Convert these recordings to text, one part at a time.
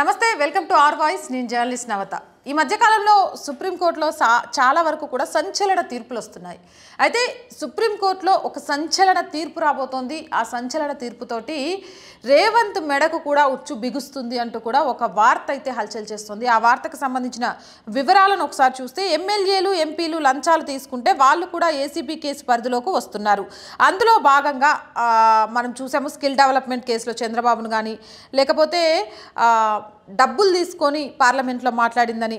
నమస్తే welcome to R Voice నేను journalist Navata ఈ మధ్యకాలంలో సుప్రీంకోర్టులో సా చాలా వరకు కూడా సంచలన తీర్పులు వస్తున్నాయి అయితే సుప్రీంకోర్టులో ఒక సంచలన తీర్పు రాబోతోంది ఆ సంచలన తీర్పుతోటి రేవంత్ మెడకు కూడా ఉచ్చు బిగుస్తుంది అంటూ కూడా ఒక వార్త అయితే హల్చల్ చేస్తుంది ఆ వార్తకు సంబంధించిన వివరాలను ఒకసారి చూస్తే ఎమ్మెల్యేలు ఎంపీలు లంచాలు తీసుకుంటే వాళ్ళు కూడా ఏసీబీ కేసు పరిధిలోకి వస్తున్నారు అందులో భాగంగా మనం చూసాము స్కిల్ డెవలప్మెంట్ కేసులో చంద్రబాబును కానీ లేకపోతే డబ్బులు తీసుకొని పార్లమెంట్లో మాట్లాడిందని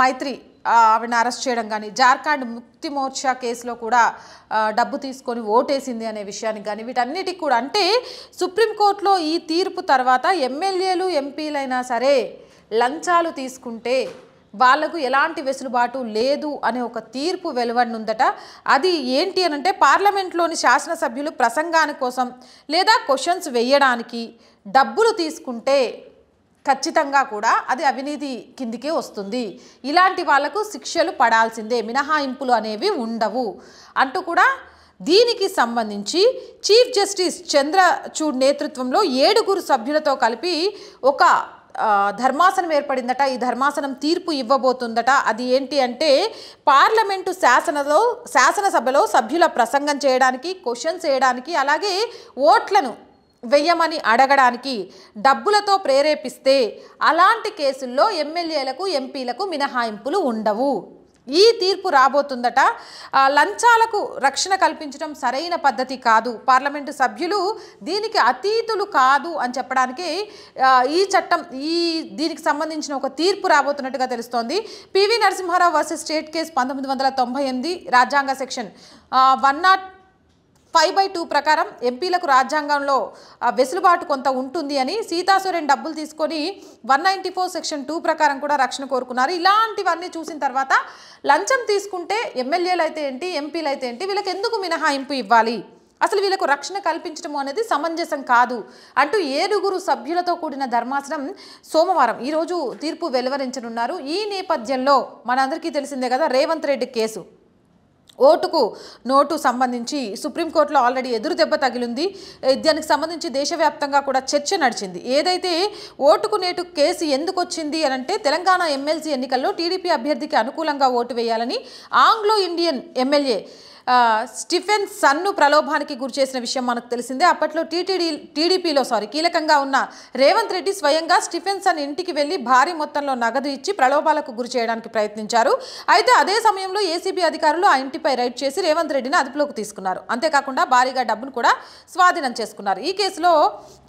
మైత్రి ఆవిడని అరెస్ట్ చేయడం కానీ జార్ఖండ్ ముక్తి మోర్చా కేసులో కూడా డబ్బు తీసుకొని ఓటేసింది అనే విషయానికి కానీ వీటన్నిటికి కూడా అంటే సుప్రీంకోర్టులో ఈ తీర్పు తర్వాత ఎమ్మెల్యేలు ఎంపీలైనా సరే లంచాలు తీసుకుంటే వాళ్లకు ఎలాంటి వెసులుబాటు లేదు అనే ఒక తీర్పు వెలువడినుందట అది ఏంటి అనంటే పార్లమెంట్లోని శాసనసభ్యులు ప్రసంగాని కోసం లేదా క్వశ్చన్స్ వేయడానికి డబ్బులు తీసుకుంటే ఖచ్చితంగా కూడా అది అవినీతి కిందికే వస్తుంది ఇలాంటి వాళ్లకు శిక్షలు పడాల్సిందే మినహాయింపులు అనేవి ఉండవు అంటూ కూడా దీనికి సంబంధించి చీఫ్ జస్టిస్ చంద్రచూడ్ నేతృత్వంలో ఏడుగురు సభ్యులతో కలిపి ఒక ధర్మాసనం ఏర్పడిందట ఈ ధర్మాసనం తీర్పు ఇవ్వబోతుందట అది ఏంటి అంటే పార్లమెంటు శాసనలో శాసనసభలో సభ్యుల ప్రసంగం చేయడానికి క్వశ్చన్స్ చేయడానికి అలాగే ఓట్లను వెయ్యమని అడగడానికి డబ్బులతో ప్రేరేపిస్తే అలాంటి కేసుల్లో ఎమ్మెల్యేలకు ఎంపీలకు మినహాయింపులు ఉండవు ఈ తీర్పు రాబోతుందట లంచాలకు రక్షణ కల్పించడం సరైన పద్ధతి కాదు పార్లమెంటు సభ్యులు దీనికి అతీతులు కాదు అని చెప్పడానికి ఈ చట్టం ఈ దీనికి సంబంధించిన ఒక తీర్పు రాబోతున్నట్టుగా తెలుస్తోంది PV Narasimharao versus state case పంతొమ్మిది వందల తొంభై రాజ్యాంగ section one nought five by two ప్రకారం ఎంపీలకు రాజ్యాంగంలో వెసులుబాటు కొంత ఉంటుంది అని సీతాసోరెన్ డబ్బులు తీసుకొని one ninety four section two ప్రకారం కూడా రక్షణ కోరుకున్నారు ఇలాంటివన్నీ చూసిన తర్వాత లంచం తీసుకుంటే ఎమ్మెల్యేలు అయితే ఏంటి ఎంపీలు అయితే ఏంటి వీళ్ళకి ఎందుకు మినహాయింపు ఇవ్వాలి అసలు వీళ్ళకు రక్షణ కల్పించడం అనేది సమంజసం కాదు అంటూ ఏడుగురు సభ్యులతో కూడిన ధర్మాసనం సోమవారం ఈరోజు తీర్పు వెలువరించనున్నారు ఈ నేపథ్యంలో మనందరికీ తెలిసిందే కదా రేవంత్ రెడ్డి కేసు ఓటుకు నోటు సంబంధించి సుప్రీంకోర్టులో ఆల్రెడీ ఎదురు దెబ్బ తగిలింది దానికి సంబంధించి దేశవ్యాప్తంగా కూడా చర్చ నడిచింది ఏదైతే ఓటుకు నేటు కేసు ఎందుకు వచ్చింది అని అంటే తెలంగాణ ఎమ్మెల్సీ ఎన్నికల్లో టీడీపీ అభ్యర్థికి అనుకూలంగా ఓటు వేయాలని ఆంగ్లో ఇండియన్ ఎమ్మెల్యే స్టిఫెన్ సన్ను ప్రలోభానికి గురిచేసిన విషయం మనకు తెలిసిందే అప్పట్లో టీటీడీ టీడీపీలో సారీ కీలకంగా ఉన్న రేవంత్ రెడ్డి స్వయంగా స్టిఫెన్ సన్ ఇంటికి వెళ్ళి భారీ మొత్తంలో నగదు ఇచ్చి ప్రలోభాలకు గురి చేయడానికి ప్రయత్నించారు అయితే అదే సమయంలో ఏసీబీ అధికారులు ఆ ఇంటిపై రైడ్ చేసి రేవంత్ రెడ్డిని అదుపులోకి తీసుకున్నారు అంతేకాకుండా భారీగా డబ్బును కూడా స్వాధీనం చేసుకున్నారు ఈ కేసులో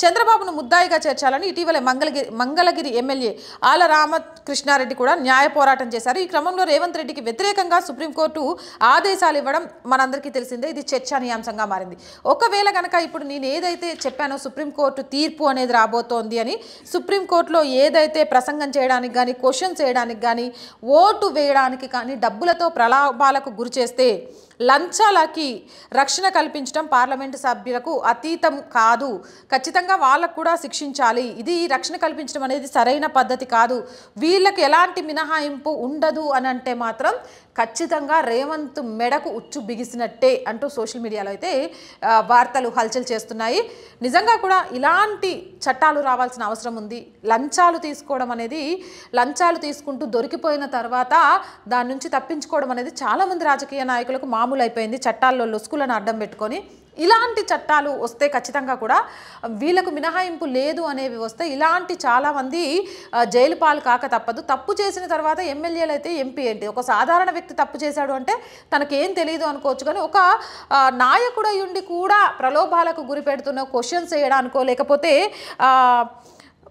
చంద్రబాబును ముద్దాయిగా చేర్చాలని ఇటీవల మంగళగిరి మంగళగిరి ఎమ్మెల్యే ఆల రామకృష్ణారెడ్డి కూడా న్యాయ పోరాటం చేశారు ఈ క్రమంలో రేవంత్ రెడ్డికి వ్యతిరేకంగా సుప్రీంకోర్టు ఆదేశాలు ఇవ్వడం మనందరికీ తెలిసిందే ఇది చర్చనీయాంశంగా మారింది ఒకవేళ కనుక ఇప్పుడు నేను ఏదైతే చెప్పానో సుప్రీంకోర్టు తీర్పు అనేది రాబోతోంది అని సుప్రీంకోర్టులో ఏదైతే ప్రసంగం చేయడానికి కానీ క్వశ్చన్స్ చేయడానికి కానీ ఓటు వేయడానికి కానీ డబ్బులతో ప్రలాభాలకు గురి చేస్తే లంచాలకి రక్షణ కల్పించడం పార్లమెంటు సభ్యులకు అతీతం కాదు ఖచ్చితంగా వాళ్ళకు కూడా శిక్షించాలి ఇది రక్షణ కల్పించడం అనేది సరైన పద్ధతి కాదు వీళ్ళకి ఎలాంటి మినహాయింపు ఉండదు అని అంటే మాత్రం ఖచ్చితంగా రేవంత్ మెడకు ఉచ్చు బిగిసినట్టే అంటూ సోషల్ మీడియాలో అయితే వార్తలు హల్చల్ చేస్తున్నాయి నిజంగా కూడా ఇలాంటి చట్టాలు రావాల్సిన అవసరం ఉంది లంచాలు తీసుకోవడం అనేది లంచాలు తీసుకుంటూ దొరికిపోయిన తర్వాత దాని నుంచి తప్పించుకోవడం అనేది చాలామంది రాజకీయ నాయకులకు మామూలు మామూలు అయిపోయింది చట్టాల్లో లొసుకులను అడ్డం పెట్టుకొని ఇలాంటి చట్టాలు వస్తే ఖచ్చితంగా కూడా వీళ్ళకు మినహాయింపు లేదు అనేవి వస్తే ఇలాంటి చాలామంది జైలు పాలు కాక తప్పదు తప్పు చేసిన తర్వాత ఎమ్మెల్యేలు అయితే ఎంపీ ఏంటి ఒక సాధారణ వ్యక్తి తప్పు చేశాడు అంటే తనకేం తెలియదు అనుకోవచ్చు కానీ ఒక నాయకుడై ఉండి కూడా ప్రలోభాలకు గురి పెడుతున్న క్వశ్చన్స్ వేయడానికో లేకపోతే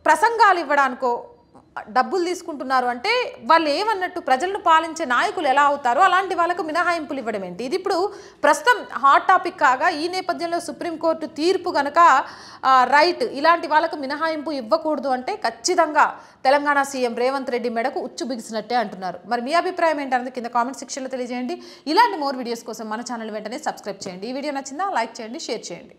ప్రసంగాలు ఇవ్వడానికో డబ్బులు తీసుకుంటున్నారు అంటే వాళ్ళు ఏమన్నట్టు ప్రజలను పాలించే నాయకులు ఎలా అవుతారో అలాంటి వాళ్ళకు మినహాయింపులు ఇవ్వడం ఏంటి ఇది ఇప్పుడు ప్రస్తుతం హాట్ టాపిక్ కాగా ఈ నేపథ్యంలో సుప్రీంకోర్టు తీర్పు కనుక రైట్ ఇలాంటి వాళ్ళకు మినహాయింపు ఇవ్వకూడదు అంటే ఖచ్చితంగా తెలంగాణ సీఎం రేవంత్ రెడ్డి మెడకు ఉచ్చు బిగిసినట్టే అంటున్నారు మరి మీ అభిప్రాయం ఏంటన్నది కింద కామెంట్ సెక్షన్లో తెలియజేయండి ఇలాంటి మోర్ వీడియోస్ కోసం మన ఛానల్ వెంటనే సబ్స్క్రైబ్ చేయండి ఈ వీడియో నచ్చిందా లైక్ చేయండి షేర్ చేయండి